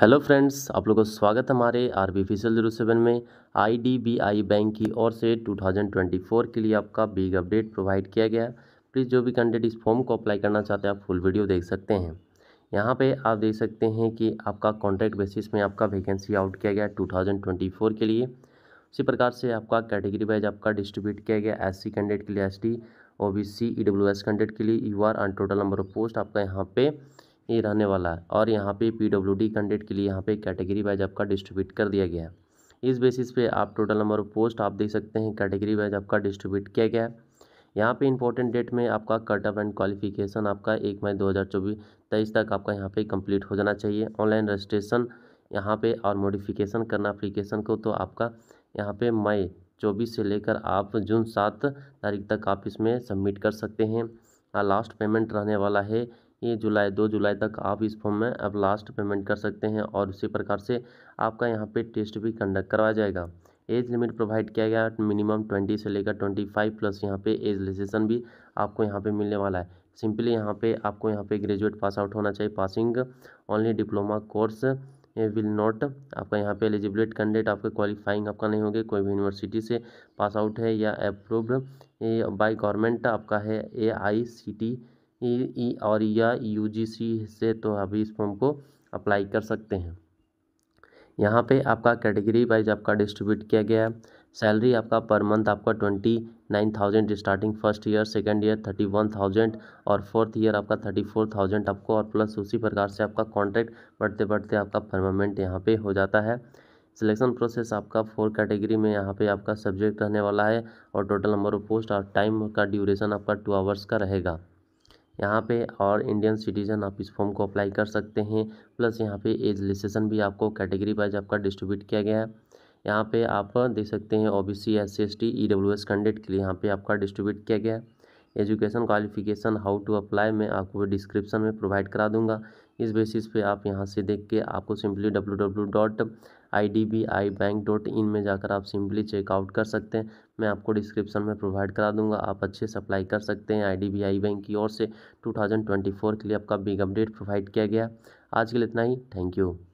hello friends आप लोगों का स्वागत है हमारे आर बी फिसल जीरो सेवन में आई बैंक की ओर से 2024 के लिए आपका बिग अपडेट प्रोवाइड किया गया प्लीज़ जो भी कैंडिडेट इस फॉर्म को अप्लाई करना चाहते हैं आप फुल वीडियो देख सकते हैं यहाँ पे आप देख सकते हैं कि आपका कॉन्ट्रैक्ट बेसिस में आपका वैकेंसी आउट किया गया टू के लिए उसी प्रकार से आपका कैटेगरी वाइज आपका डिस्ट्रीब्यूट किया गया एस कैंडिडेट के लिए S T O B C candidate के लिए U R and total number of post आपका यहाँ पर ये रहने वाला है और यहाँ पे डी कैंडिडेट के लिए यहाँ पे कैटेगरी वाइज आपका डिस्ट्रीब्यूट कर दिया गया है इस बेसिस पे आप टोटल नंबर ऑफ पोस्ट आप देख सकते हैं कैटेगरी वाइज आपका डिस्ट्रीब्यूट किया गया है यहाँ पे इंपॉर्टेंट डेट में आपका कट ऑफ एंड क्वालिफिकेशन आपका एक मई दो हज़ार चौबीस तेईस तक आपका यहाँ पे कंप्लीट हो जाना चाहिए ऑनलाइन रजिस्ट्रेशन यहाँ पे और मॉडिफिकेशन करना अप्लीकेशन को तो आपका यहाँ पे मई चौबीस से लेकर आप जून सात तारीख तक आप इसमें सबमिट कर सकते हैं लास्ट पेमेंट रहने वाला है ये जुलाई दो जुलाई तक आप इस फॉर्म में अब लास्ट पेमेंट कर सकते हैं और उसी प्रकार से आपका यहाँ पे टेस्ट भी कंडक्ट करवाया जाएगा एज लिमिट प्रोवाइड किया गया मिनिमम ट्वेंटी से लेकर ट्वेंटी फाइव प्लस यहाँ पे एज रजिस्ट्रेशन भी आपको यहाँ पे मिलने वाला है सिंपली यहाँ पे आपको यहाँ पे ग्रेजुएट पास आउट होना चाहिए passing only diploma course will not आपका यहाँ पे एलिजिबिलिट कैंडिडेट आपके क्वालिफाइंग आपका नहीं होगा कोई भी यूनिवर्सिटी से पास आउट है या अप्रूव्ड बाय गवर्नमेंट आपका है A I C T E e e और या यू से तो अभी इस फॉर्म को अप्लाई कर सकते हैं यहाँ पे आपका कैटेगरी वाइज आपका डिस्ट्रीब्यूट किया गया है सैलरी आपका पर मंथ आपका twenty nine thousand starting first year second year thirty one thousand और फोर्थ ईयर आपका थर्टी फोर थाउजेंड आपको और प्लस उसी प्रकार से आपका कॉन्ट्रैक्ट बढ़ते बढ़ते आपका परमानेंट यहाँ पे हो जाता है सिलेक्शन प्रोसेस आपका फोर कैटेगरी में यहाँ पे आपका सब्जेक्ट रहने वाला है और टोटल नंबर ऑफ पोस्ट और टाइम का ड्यूरेशन आपका टू आवर्स का रहेगा यहाँ पे और इंडियन सिटीजन आप इस फॉर्म को अप्लाई कर सकते हैं प्लस यहाँ पे एज लिस्टेशन भी आपको कैटेगरी वाइज आपका डिस्ट्रीब्यूट किया गया है यहाँ पे आप देख सकते हैं O B C S C S T E W S candidate के लिए यहाँ पे आपका डिस्ट्रीब्यूट किया गया है education qualification how to apply मैं आपको डिस्क्रिप्शन में प्रोवाइड करा दूंगा इस बेसिस पे आप यहाँ से देख के आपको simply W W dot I D B I bank dot in में जाकर आप सिंपली चेकआउट कर सकते हैं मैं आपको डिस्क्रिप्शन में प्रोवाइड करा दूंगा आप अच्छे से अप्लाई कर सकते हैं I D B I bank की ओर से टू थाउजेंड ट्वेंटी फोर के लिए आपका बिग अपडेट प्रोवाइड किया गया आज के लिए इतना ही थैंक यू